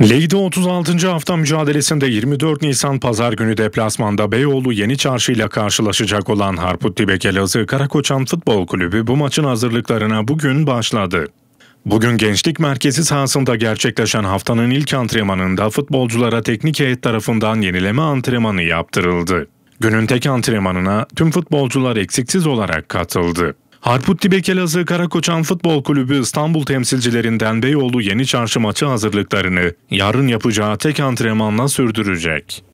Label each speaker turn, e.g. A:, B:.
A: Leyde 36. hafta mücadelesinde 24 Nisan pazar günü deplasmanda Beyoğlu Yeni Çarşı ile karşılaşacak olan Harput Harputli Bekelazı Karakoçan Futbol Kulübü bu maçın hazırlıklarına bugün başladı. Bugün Gençlik Merkezi sahasında gerçekleşen haftanın ilk antrenmanında futbolculara teknik heyet tarafından yenileme antrenmanı yaptırıldı. Günün tek antrenmanına tüm futbolcular eksiksiz olarak katıldı. Harputli Bekelazı Karakoçan Futbol Kulübü İstanbul temsilcilerinden Beyoğlu Yeni Çarşı maçı hazırlıklarını yarın yapacağı tek antrenmanla sürdürecek.